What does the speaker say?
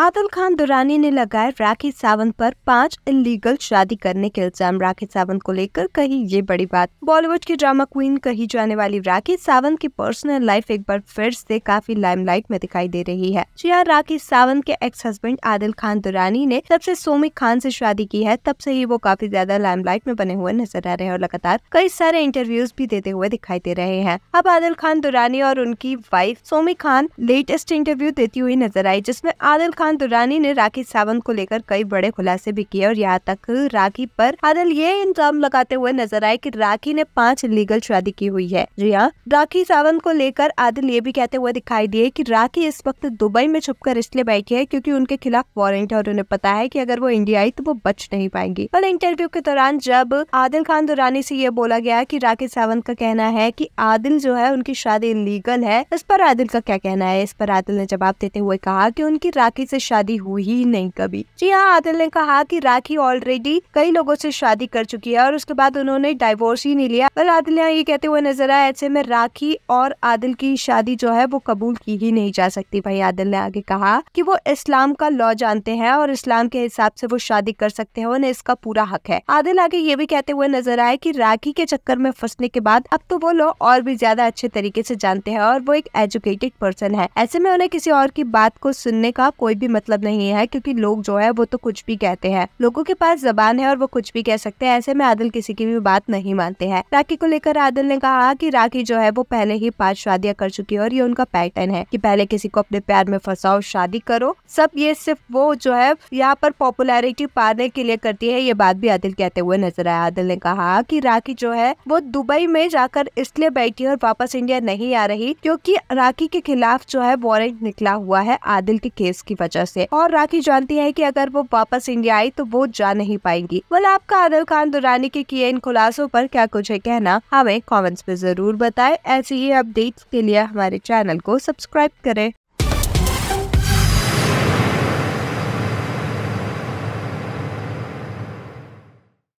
आदिल खान दुरानी ने लगाए राखी सावंत पर पांच इलीगल शादी करने के इल्जाम राखी सावंत को लेकर कही ये बड़ी बात बॉलीवुड की ड्रामा क्वीन कही जाने वाली राखी सावंत की पर्सनल लाइफ एक बार फिर से काफी लाइमलाइट में दिखाई दे रही है जी हाँ राखी सावंत के एक्स हस्बैंड आदिल खान दुरानी ने जब से सोमी खान से शादी की है तब से ही वो काफी ज्यादा लाइमलाइट में बने हुए नजर आ रहे हैं और लगातार कई सारे इंटरव्यूज भी देते हुए दिखाई दे रहे हैं अब आदिल खान दुरानी और उनकी wife Somi Khan latest interview देती हुई नजर आई जिसमे आदिल खान दौरान दुरानी ने राखी सावंत को लेकर कई बड़े खुलासे भी किए और यहाँ तक राखी पर आदल ये इंजाम लगाते हुए नजर आए कि राखी ने पांच लीगल शादी की हुई है जी हाँ राखी सावंत को लेकर आदिल ये भी कहते हुए दिखाई दिए कि राखी इस वक्त दुबई में छुपकर इसलिए बैठी है क्योंकि उनके खिलाफ वारंट है और उन्हें पता है कि अगर वो इंडिया आई तो वो बच नहीं पाएंगी पर इंटरव्यू के दौरान जब आदिल खान दुरानी से ये बोला गया कि राखी सावंत का कहना है कि आदिल जो है उनकी शादी इलीगल है इस पर आदिल का क्या कहना है इस पर आदिल ने जवाब देते हुए कहा कि उनकी राखी से शादी हुई ही नहीं कभी जी हाँ आदिल ने कहा कि राखी ऑलरेडी कई लोगों से शादी कर चुकी है और उसके बाद उन्होंने डाइवोर्स ही नहीं लिया पर आदिल यहाँ ये कहते हुए नजर आया ऐसे में राखी और आदिल की शादी जो है वो कबूल की ही नहीं जा सकती भाई आदिल ने आगे कहा कि वो इस्लाम का लॉ जानते हैं और इस्लाम के हिसाब से वो शादी कर सकते हैं उन्हें इसका पूरा हक है आदिल आगे ये भी कहते हुए नजर आए की राखी के चक्कर में फंसने के बाद अब तो वो लोग और भी ज्यादा अच्छे तरीके से जानते हैं और वो एक एजुकेटेड पर्सन है ऐसे में उन्हें किसी और की बात को सुनने का कोई भी मतलब नहीं है क्योंकि लोग जो है वो तो कुछ भी कहते हैं लोगों के पास जबान है और वो कुछ भी कह सकते हैं ऐसे में आदिल किसी की भी बात नहीं मानते हैं राखी को लेकर आदिल ने कहा कि राखी जो है वो पहले ही पांच शादियां कर चुकी है और ये उनका पैटर्न है कि पहले किसी को अपने प्यार में फंसाओ शादी करो सब ये सिर्फ वो जो है यहाँ पर पॉपुलैरिटी पाने के लिए करती है ये बात भी आदिल कहते हुए नजर आया आदिल ने कहा कि राखी जो है वो दुबई में जाकर इसलिए बैठी और वापस इंडिया नहीं आ रही क्योंकि राखी के खिलाफ जो है वारंट निकला हुआ है आदिल के केस की वजह वजह से और राखी जानती है कि अगर वो वापस इंडिया आई तो वो जा नहीं पाएंगी वो आपका आदर खान दुरानी के किए इन खुलासों पर क्या कुछ है कहना हमें कमेंट्स में जरूर बताएं ऐसी ही अपडेट्स के लिए हमारे चैनल को सब्सक्राइब करें